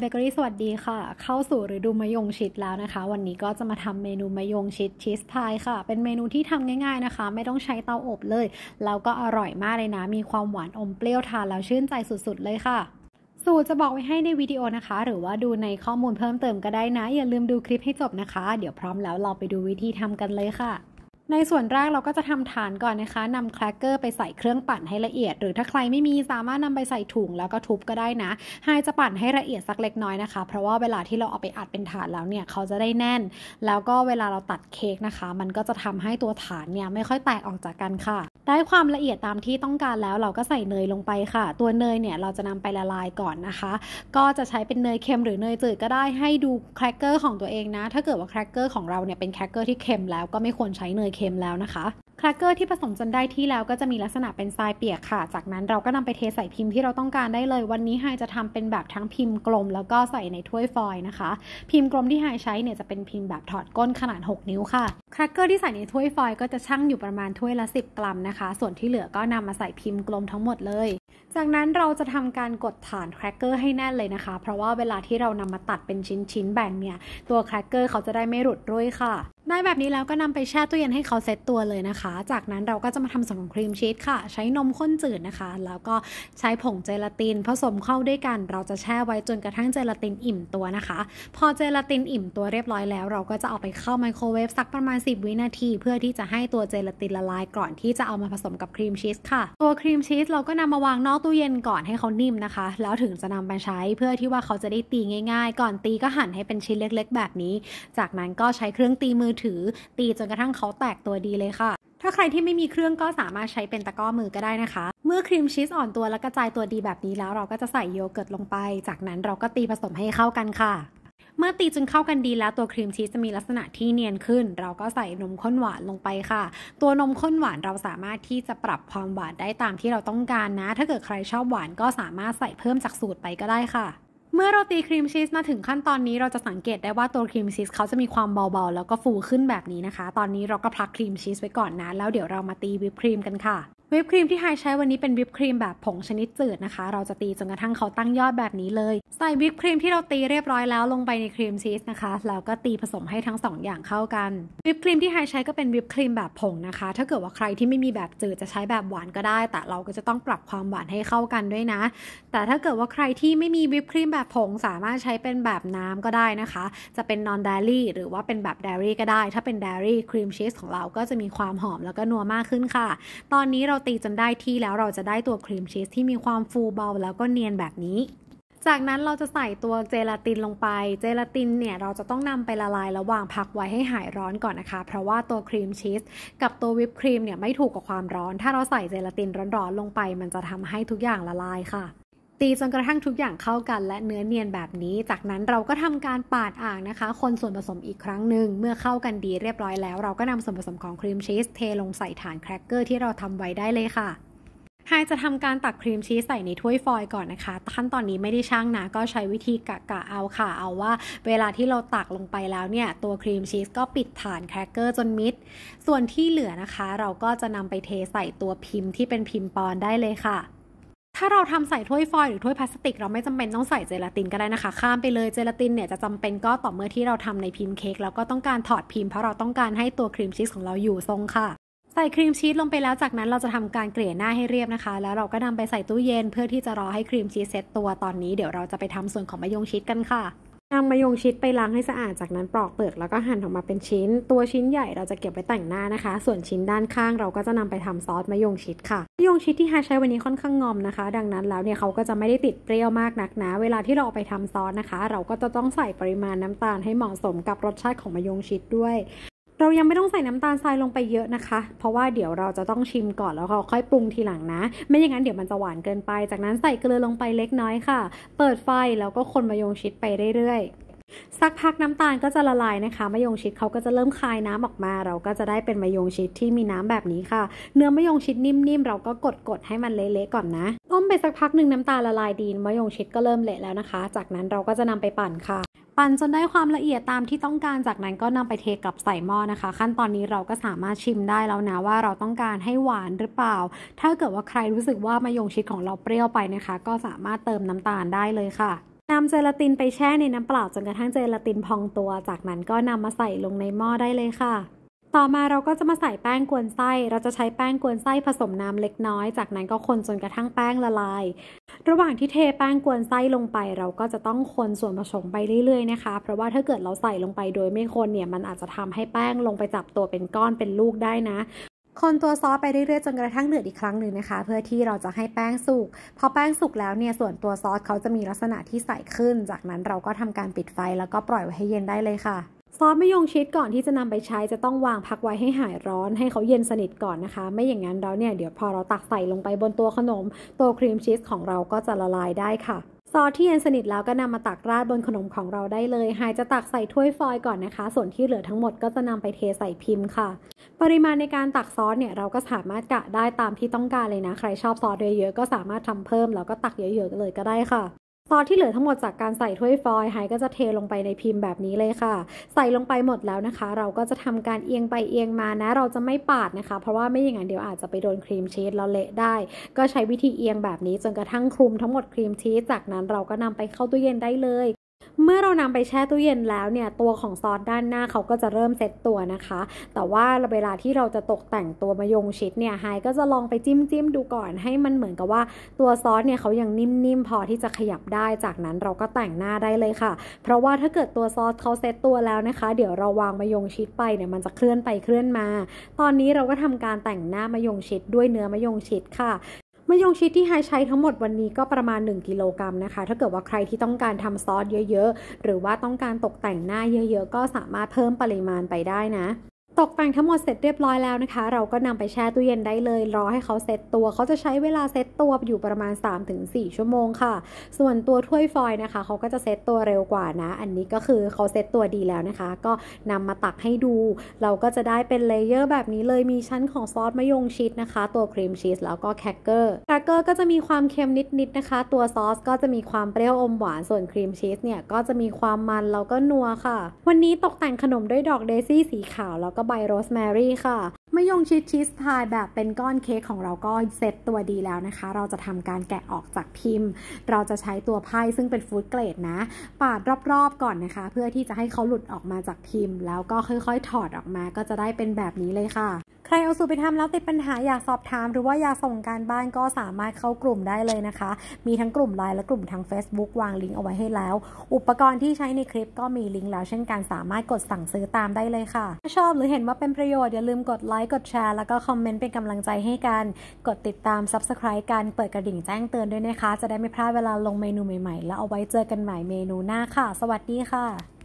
เบเกอรี่สวัสดีค่ะ เข้าสู่ฤดูมะยงชิดแล้วนะคะ วันนี้ก็จะมาทำเมนูมะยงชิดชีสพายค่ะ เป็นเมนูที่ทำง่ายๆนะคะ ไม่ต้องใช้เตาอบเลย แล้วก็อร่อยมากเลยนะ มีความหวานอมเปรี้ยวทาน แล้วชื่นใจสุดๆเลยค่ะ สูตรจะบอกไว้ให้ในวิดีโอนะคะ หรือว่าดูในข้อมูลเพิ่มเติมก็ได้นะ อย่าลืมดูคลิปให้จบนะคะ เดี๋ยวพร้อมแล้วเราไปดูวิธีทำกันเลยค่ะในส่วนแรกเราก็จะทำฐานก่อนนะคะนำแครกเกอร์ไปใส่เครื่องปั่นให้ละเอียด หรือถ้าใครไม่มีสามารถนำไปใส่ถุงแล้วก็ทุบก็ได้นะไฮจะปั่นให้ละเอียดสักเล็กน้อยนะคะเพราะว่าเวลาที่เราเอาไปอัดเป็นฐานแล้วเนี่ย เขาจะได้แน่น แล้วก็เวลาเราตัดเค้กนะคะ มันก็จะทำให้ตัวฐานเนี่ยไม่ค่อยแตกออกจากกันค่ะได้ความละเอียดตามที่ต้องการแล้วเราก็ใส่เนยลงไปค่ะ ตัวเนยเนี่ยเราจะนำไปละลายก่อนนะคะ ก็จะใช้เป็นเนยเค็มหรือเนยจืดก็ได้ให้ดูแครกเกอร์ของตัวเองนะ ถ้าเกิดว่าแครกเกอร์ของเราเนี่ย เป็นแครกเกอร์ที่เค็มแล้วก็ไม่ควรใช้เนยเค็มแล้วนะคะครัเกอร์ที่ผสมจนได้ที่ แล้วก็จะมีลักษณะเป็นทรายเปียกค่ะ จากนั้นเราก็นำไปเทใส่พิมพ์ ที่ เรา ต้องการได้เลย วันนี้ไฮจะทำเป็นแบบทั้งพิมพ์ กลม แล้วก็ใส่ในถ้วยฟอยนะคะ พิมพ์ กลมที่ไฮใช้ เนี่ยจะ เป็น พิมพ์ แบบถอดก้นขนาด 6 นิ้วค่ะครัเกอร์ที่ใส่ในถ้วยฟอยก็จะชั่งอยู่ประมาณถ้วยละ 10กรัมนะคะส่วนที่เหลือก็นำมาใส่พิมพ์กลมทั้งหมดเลยจากนั้นเราจะทำการกดฐานแครกเกอร์ให้แน่นเลยนะคะ เพราะว่าเวลาที่เรานำมาตัดเป็นชิ้น ๆ แบ่งเนี่ย ตัวแครกเกอร์เขาจะได้ไม่หลุดรุ่ยค่ะ ได้แบบนี้แล้วก็นำไปแช่ตู้เย็นให้เขาเซตตัวเลยนะคะ จากนั้นเราก็จะมาทำส่วนของครีมชีสค่ะ ใช้นมข้นจืดนะคะ แล้วก็ใช้ผงเจลาติน ผสมเข้าด้วยกัน เราจะแช่ไว้จนกระทั่งเจลาตินอิ่มตัวนะคะ พอเจลาตินอิ่มตัวเรียบร้อยแล้ว เราก็จะเอาไปเข้าไมโครเวฟสักประมาณ 10 วินาที เพื่อที่จะให้ตัวเจลาตินละลาย ก่อนที่จะเอามาผสมกับครีมชีสค่ะ ตัวครีมชีสเราก็นามาวางางนอกตู้เย็นก่อนให้เขานิ่มนะคะ แล้วถึงจะนำไปใช้เพื่อที่ว่าเขาจะได้ตีง่ายๆ ก่อนตีก็หั่นให้เป็นชิ้นเล็ก ๆ แบบนี้ จากนั้นก็ใช้เครื่องตีมือถือตีจนกระทั่งเขาแตกตัวดีเลยค่ะ ถ้าใครที่ไม่มีเครื่องก็สามารถใช้เป็นตะกร้อมือก็ได้นะคะ เมื่อครีมชีสอ่อนตัวและกระจายตัวดีแบบนี้ แล้วเราก็จะใส่โยเกิร์ตลงไป จากนั้นเราก็ตีผสมให้เข้ากันค่ะเมื่อตีจนเข้ากันดีแล้วตัวครีมชีสจะมีลักษณะที่เนียนขึ้น เราก็ใส่นมข้นหวานลงไปค่ะ ตัวนมข้นหวานเราสามารถที่จะปรับความหวานได้ตามที่เราต้องการนะ ถ้าเกิดใครชอบหวานก็สามารถใส่เพิ่มจากสูตรไปก็ได้ค่ะ เมื่อเราตีครีมชีสมาถึงขั้นตอนนี้เราจะสังเกตได้ว่าตัวครีมชีสเขาจะมีความเบาๆแล้วก็ฟูขึ้นแบบนี้นะคะ ตอนนี้เราก็พักครีมชีสไว้ก่อนนะแล้วเดี๋ยวเรามาตีวิปครีมกันค่ะวิปครีมที่ไฮใช้วันนี้เป็นวิปครีมแบบผงชนิดจืดนะคะ เราจะตีจนกระทั่งเขาตั้งยอดแบบนี้เลยใส่วิปครีมที่เราตีเรียบร้อยแล้วลงไปในครีมชีสนะคะแล้วก็ตีผสมให้ทั้ง2ออย่างเข้ากันวิปครีมที่ไฮใช้ก็เป็นวิปครีมแบบผงนะคะ ถ้าเกิดว่าใครที่ไม่มีแบบจืดจะใช้แบบหวานก็ได้ แต่เราก็จะต้องปรับความหวานให้เข้ากันด้วยนะ แต่ถ้าเกิดว่าใครที่ไม่มีวิปครีมแบบผงสามารถใช้เป็นแบบน้ำก็ได้นะคะจะเป็นนอนเดลี่หรือว่าเป็นแบบเดลี่ก็ได้ถ้าเป็นเดลี่ครีมชีสของเราก็จะมีความหอมแล้วก็นัวมากขึ้นค่ะ ตอนนี้เราตีจนได้ที่แล้วเราจะได้ตัวครีมชีสที่มีความฟูเบา แล้วก็เนียนแบบนี้ จากนั้นเราจะใส่ตัวเจลาตินลงไป เจลาตินเนี่ยเราจะต้องนำไปละลาย ระหว่างพักไว้ให้หายร้อนก่อนนะคะ เพราะว่าตัวครีมชีสกับตัววิปครีมเนี่ยไม่ถูกกับความร้อน ถ้าเราใส่เจลาตินร้อนๆลงไป มันจะทำให้ทุกอย่างละลายค่ะตีจนกระทั่งทุกอย่างเข้ากันและเนื้อเนียนแบบนี้ จากนั้นเราก็ทำการปาดอ่างนะคะ คนส่วนผสมอีกครั้งหนึ่งเมื่อเข้ากันดีเรียบร้อยแล้วเราก็นำส่วนผสมของครีมชีสเทลงใส่ฐานแครกเกอร์ที่เราทำไว้ได้เลยค่ะไฮจะทำการตักครีมชีสใส่ในถ้วยฟอยล์ก่อนนะคะ ขั้นตอนนี้ไม่ได้ช่างนะ ก็ใช้วิธีกะกะเอาค่ะ เอาว่า เวลาที่เราตักลงไปแล้วเนี่ย ตัวครีมชีสก็ปิดฐานแครกเกอร์จนมิด ส่วนที่เหลือนะคะ เราก็จะนำไปเทใส่ตัวพิมพ์ที่เป็นพิมพ์ปอนได้เลยค่ะถ้าเราทำใส่ถ้วยฟอยล์หรือถ้วยพลาสติกเราไม่จำเป็นต้องใส่เจลาตินก็ได้นะคะข้ามไปเลยเจลาตินเนี่ยจะจำเป็นก็ต่อเมื่อที่เราทำในพิมพ์เค้กแล้วก็ต้องการถอดพิมพ์เพราะเราต้องการให้ตัวครีมชีสของเราอยู่ทรงค่ะ ใส่ครีมชีสลงไปแล้วจากนั้นเราจะทำการเกลี่ยหน้าให้เรียบนะคะ แล้วเราก็นำไปใส่ตู้เย็นเพื่อที่จะรอให้ครีมชีสเซ็ตตัวตอนนี้ เดี๋ยวเราจะไปทำส่วนของมะยงชิดกันค่ะนำมะยงชิดไปล้างให้สะอาดจากนั้นปลอกเปลือกแล้วก็หั่นออกมาเป็นชิ้น ตัวชิ้นใหญ่เราจะเก็บไปแต่งหน้านะคะ ส่วนชิ้นด้านข้าง เราก็จะนำไปทำซอสมะยงชิดค่ะมะยงชิดที่ฮาใช้วันนี้ค่อนข้างงอมนะคะ ดังนั้นแล้วเนี่ยเขาก็จะไม่ได้ติดเปรี้ยวมากนักนะเวลาที่เราเอาไปทำซอสนะคะ เราก็จะต้องใส่ปริมาณน้ำตาลให้เหมาะสมกับรสชาติของมะยงชิดด้วยเรายังไม่ต้องใส่น้ำตาลทรายลงไปเยอะนะคะ เพราะว่าเดี๋ยวเราจะต้องชิมก่อนแล้วเราค่อยปรุงทีหลังนะ ไม่อย่างนั้นเดี๋ยวมันจะหวานเกินไป จากนั้นใส่เกลือลงไปเล็กน้อยค่ะ เปิดไฟแล้วก็คนมายงชิดไปเรื่อยๆ สักพักน้ำตาลก็จะละลายนะคะมายงชิดเขาก็จะเริ่มคายน้ำออกมา เราก็จะได้เป็นมายงชิดที่มีน้ำแบบนี้ค่ะ เนื้อมายงชิดนิ่มๆเราก็กดกดให้มันเละๆก่อนนะต้มไปสักพักหนึ่งน้ำตาลละลายดีมายงชิดก็เริ่มเละแล้วนะคะ จากนั้นเราก็จะนำไปปั่นค่ะปั่นจนได้ความละเอียดตามที่ต้องการ จากนั้นก็นำไปเทกลับใส่หม้อนะคะ ขั้นตอนนี้เราก็สามารถชิมได้แล้วนะว่าเราต้องการให้หวานหรือเปล่า ถ้าเกิดว่าใครรู้สึกว่ามายงชิดของเราเปรี้ยวไปนะคะ ก็สามารถเติมน้ำตาลได้เลยค่ะนำเจลาตินไปแช่ในน้ำเปล่าจนกระทั่งเจลาตินพองตัว จากนั้นก็นำมาใส่ลงในหม้อได้เลยค่ะต่อมาเราก็จะมาใส่แป้งกวนไส้ เราจะใช้แป้งกวนไส้ผสมน้ำเล็กน้อย จากนั้นก็คนจนกระทั่งแป้งละลาย ระหว่างที่เทแป้งกวนไส้ลงไปเราก็จะต้องคนส่วนผสมไปเรื่อยๆ นะคะ เพราะว่าถ้าเกิดเราใส่ลงไปโดยไม่คนเนี่ยมันอาจจะทำให้แป้งลงไปจับตัวเป็นก้อนเป็นลูกได้นะ คนตัวซอสไปเรื่อยๆจนกระทั่งเดือดอีกครั้งหนึ่งนะคะ เพื่อที่เราจะให้แป้งสุก พอแป้งสุกแล้วเนี่ยส่วนตัวซอสเขาจะมีลักษณะที่ใสขึ้น จากนั้นเราก็ทำการปิดไฟแล้วก็ปล่อยไว้ให้เย็นได้เลยค่ะซอสมะยงชิดก่อนที่จะนำไปใช้จะต้องวางพักไว้ให้หายร้อนให้เขาเย็นสนิทก่อนนะคะ ไม่อย่างนั้นเราเนี่ยเดี๋ยวพอเราตักใส่ลงไปบนตัวขนม ตัวครีมชีสของเราก็จะละลายได้ค่ะซอสที่เย็นสนิทแล้วก็นำมาตักราดบนขนมของเราได้เลยหายจะตักใส่ถ้วยฟอยล์ก่อนนะคะ ส่วนที่เหลือทั้งหมดก็จะนำไปเทใส่พิมพ์ค่ะ ปริมาณในการตักซอสเนี่ยเราก็สามารถกะได้ตามที่ต้องการเลยนะ ใครชอบซอสเยอะๆก็สามารถทำเพิ่มแล้วก็ตักเยอะๆเลยก็ได้ค่ะซอสที่เหลือทั้งหมดจากการใส่ถ้วยฟอยล์ไฮก็จะเทลงไปในพิมพ์แบบนี้เลยค่ะ ใส่ลงไปหมดแล้วนะคะ เราก็จะทำการเอียงไปเอียงมานะ เราจะไม่ปาดนะคะ เพราะว่าไม่อย่างนั้นเดี๋ยวอาจจะไปโดนครีมชีสแล้วเละได้ ก็ใช้วิธีเอียงแบบนี้จนกระทั่งคลุมทั้งหมดครีมชีสจากนั้นเราก็นำไปเข้าตู้เย็นได้เลยเมื่อเรานำไปแช่ตู้เย็นแล้วเนี่ยตัวของซอสด้านหน้าเขาก็จะเริ่มเซตตัวนะคะ แต่ว่าเวลาที่เราจะตกแต่งตัวมะยงชิดเนี่ยไฮก็จะลองไปจิ้มจิ้มดูก่อน ให้มันเหมือนกับว่าตัวซอสเนี่ยเขายังนิ่มๆพอที่จะขยับได้ จากนั้นเราก็แต่งหน้าได้เลยค่ะ เพราะว่าถ้าเกิดตัวซอสเขาเซตตัวแล้วนะคะ เดี๋ยวเราวางมะยงชิดไปเนี่ยมันจะเคลื่อนไปเคลื่อนมา ตอนนี้เราก็ทำการแต่งหน้ามะยงชิดด้วยเนื้อมะยงชิดค่ะมะยงชิดที่ไฮใช้ทั้งหมดวันนี้ก็ประมาณ 1กิโลกรัมนะคะ ถ้าเกิดว่าใครที่ต้องการทำซอสเยอะๆ หรือว่าต้องการตกแต่งหน้าเยอะๆก็สามารถเพิ่มปริมาณไปได้นะตกแต่งทั้งหมดเสร็จเรียบร้อยแล้วนะคะ เราก็นำไปแช่ตู้เย็นได้เลย รอให้เขาเซ็ตตัวเขาจะใช้เวลาเซ็ตตัว อยู่ประมาณ 3-4 ชั่วโมงค่ะ ส่วนตัวถ้วยฟอยนะคะ เขาก็จะเซ็ตตัวเร็วกว่านะ อันนี้ก็คือเขาเซ็ตตัวดีแล้วนะคะ ก็นำมาตักให้ดู เราก็จะได้เป็นเลเยอร์แบบนี้เลยมีชั้นของซอสมะยงชิดนะคะตัวครีมชีสแล้วก็แคกเกอร์แคกเกอร์ก็จะมีความเค็มนิดๆนะคะ ตัวซอสก็จะมีความเปรี้ยวอมหวานส่วนครีมชีสเนี่ยก็จะมีความมันแล้วก็นัวค่ะ วันนี้ตกแต่งขนมด้วยดอกเดซี่สีขาวแล้วก็ใบโรสแมรี่ค่ะมะยงชิดชีสพายแบบเป็นก้อนเค้กของเราก็เซตตัวดีแล้วนะคะ เราจะทำการแกะออกจากพิมพ์ เราจะใช้ตัวไพ่ซึ่งเป็นฟูดเกรดนะ ปาดรอบๆก่อนนะคะ เพื่อที่จะให้เขาหลุดออกมาจากพิมพ์ แล้วก็ค่อยๆ ถอดออกมาก็จะได้เป็นแบบนี้เลยค่ะใครเอาสูตรไปทำแล้วติดปัญหาอยากสอบถามหรือว่าอยากส่งการบ้านก็สามารถเข้ากลุ่มได้เลยนะคะ มีทั้งกลุ่มไลน์และกลุ่มทาง Facebook วางลิงก์เอาไว้ให้แล้ว อุปกรณ์ที่ใช้ในคลิปก็มีลิงก์แล้วเช่นการสามารถกดสั่งซื้อตามได้เลยค่ะ ถ้าชอบหรือเห็นว่าเป็นประโยชน์ อย่าลืมกดไลค์กดแชร์ แล้วก็คอมเมนต์เป็นกำลังใจให้กัน กดติดตาม Subscribe กันเปิดกระดิ่งแจ้งเตือนด้วยนะคะ จะได้ไม่พลาดเวลาลงเมนูใหม่ๆ แล้วเอาไว้เจอกันใหม่เมนูหน้าค่ะ สวัสดีค่ะ